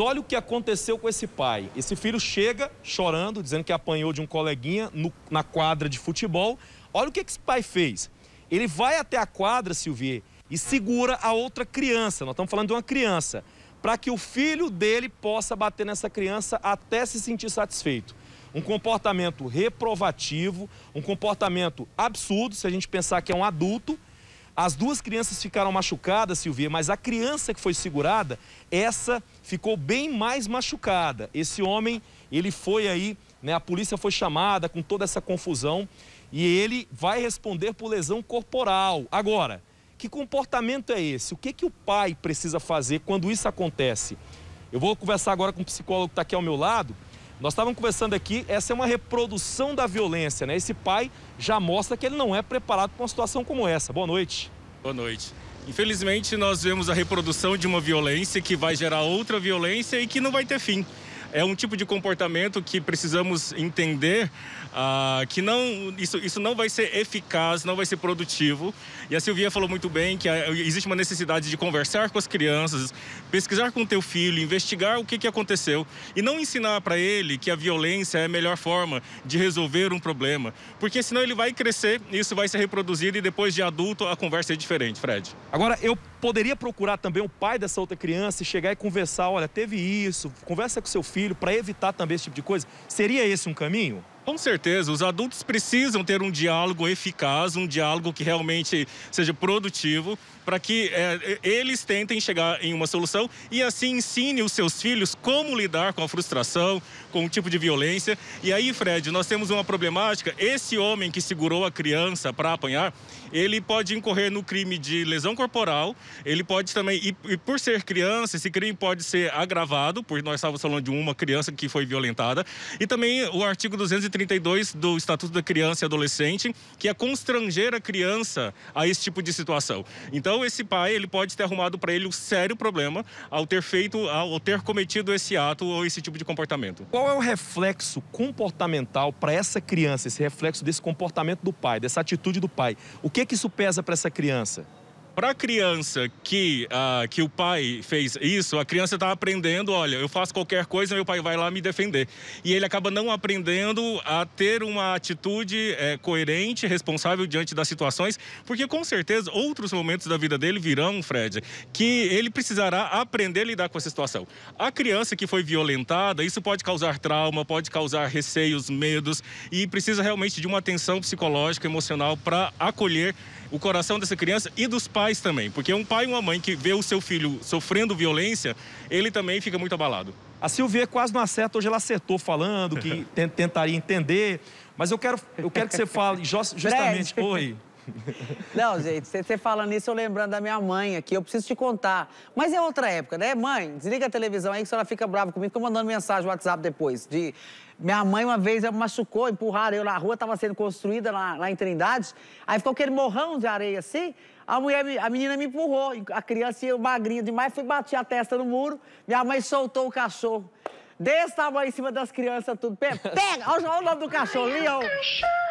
Olha o que aconteceu com esse pai. Esse filho chega chorando, dizendo que apanhou de um coleguinha no, na quadra de futebol. Olha o que esse pai fez. Ele vai até a quadra, Silvia, e segura a outra criança. Nós estamos falando de uma criança. Para que o filho dele possa bater nessa criança até se sentir satisfeito. Um comportamento reprovativo, um comportamento absurdo, se a gente pensar que é um adulto as duas crianças ficaram machucadas, Silvia, mas a criança que foi segurada, essa ficou bem mais machucada. Esse homem, ele foi aí, né, a polícia foi chamada com toda essa confusão e ele vai responder por lesão corporal. Agora, que comportamento é esse? O que, que o pai precisa fazer quando isso acontece? Eu vou conversar agora com o psicólogo que está aqui ao meu lado, nós estávamos conversando aqui, essa é uma reprodução da violência, né? Esse pai já mostra que ele não é preparado para uma situação como essa. Boa noite. Boa noite. Infelizmente, nós vemos a reprodução de uma violência que vai gerar outra violência e que não vai ter fim é um tipo de comportamento que precisamos entender ah, que não, isso, isso não vai ser eficaz, não vai ser produtivo. E a Silvia falou muito bem que ah, existe uma necessidade de conversar com as crianças, pesquisar com o teu filho, investigar o que, que aconteceu e não ensinar para ele que a violência é a melhor forma de resolver um problema, porque senão ele vai crescer, isso vai ser reproduzido e depois de adulto a conversa é diferente, Fred. Agora eu poderia procurar também o pai dessa outra criança e chegar e conversar, olha, teve isso, conversa com seu filho para evitar também esse tipo de coisa. Seria esse um caminho? Com certeza, os adultos precisam ter um diálogo eficaz, um diálogo que realmente seja produtivo, para que é, eles tentem chegar em uma solução e assim ensine os seus filhos como lidar com a frustração, com o tipo de violência. E aí, Fred, nós temos uma problemática. Esse homem que segurou a criança para apanhar, ele pode incorrer no crime de lesão corporal, ele pode também, e, e por ser criança, esse crime pode ser agravado, porque nós estávamos falando de uma criança que foi violentada, e também o artigo 230 32 do Estatuto da Criança e Adolescente, que é constranger a criança a esse tipo de situação. Então, esse pai, ele pode ter arrumado para ele um sério problema ao ter feito, ao ter cometido esse ato ou esse tipo de comportamento. Qual é o reflexo comportamental para essa criança, esse reflexo desse comportamento do pai, dessa atitude do pai? O que é que isso pesa para essa criança? Para a criança que, uh, que o pai fez isso, a criança está aprendendo: olha, eu faço qualquer coisa, meu pai vai lá me defender. E ele acaba não aprendendo a ter uma atitude é, coerente, responsável diante das situações, porque com certeza outros momentos da vida dele virão, Fred, que ele precisará aprender a lidar com essa situação. A criança que foi violentada, isso pode causar trauma, pode causar receios, medos e precisa realmente de uma atenção psicológica, emocional para acolher o coração dessa criança e dos pais também, porque um pai e uma mãe que vê o seu filho sofrendo violência, ele também fica muito abalado. A Silvia quase não acerta, hoje ela acertou falando que tentaria entender, mas eu quero, eu quero que você fale justamente... Oi. Não, gente, você falando isso, eu lembrando da minha mãe aqui, eu preciso te contar. Mas é outra época, né? Mãe, desliga a televisão aí que a senhora fica brava comigo, fica mandando mensagem no WhatsApp depois. De... Minha mãe uma vez machucou, empurraram eu na rua, estava sendo construída lá, lá em Trindade, aí ficou aquele morrão de areia assim, a mulher, a menina me empurrou, a criança, ia magrinha demais, fui bater a testa no muro, minha mãe soltou o cachorro desse tamanho em cima das crianças, tudo. Pega, pega! Olha o nome do cachorro ali, ó.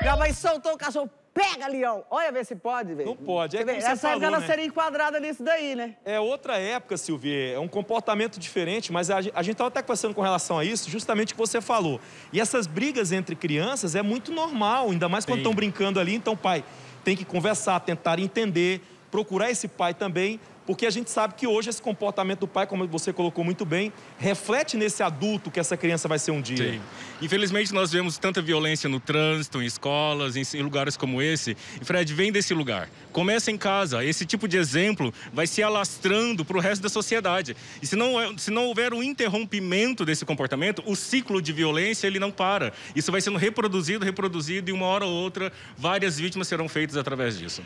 Minha mãe soltou o cachorro, Pega, leão! Olha ver se pode, velho. Não pode. É como Essa falou, né? seria enquadrada nisso daí, né? É outra época, Silvia. É um comportamento diferente, mas a, gente estava até conversando com relação a isso, justamente o que você falou. E essas brigas entre crianças é muito normal, ainda mais quando estão brincando ali. Então, pai, tem que conversar, tentar entender, procurar esse pai também porque a gente sabe que hoje esse comportamento do pai, como você colocou muito bem, reflete nesse adulto que essa criança vai ser um dia. Sim. Infelizmente, nós vemos tanta violência no trânsito, em escolas, em lugares como esse. E Fred, vem desse lugar. Começa em casa. Esse tipo de exemplo vai se alastrando para o resto da sociedade. E se não, é, se não houver um interrompimento desse comportamento, o ciclo de violência ele não para. Isso vai sendo reproduzido, reproduzido, e uma hora ou outra, várias vítimas serão feitas através disso.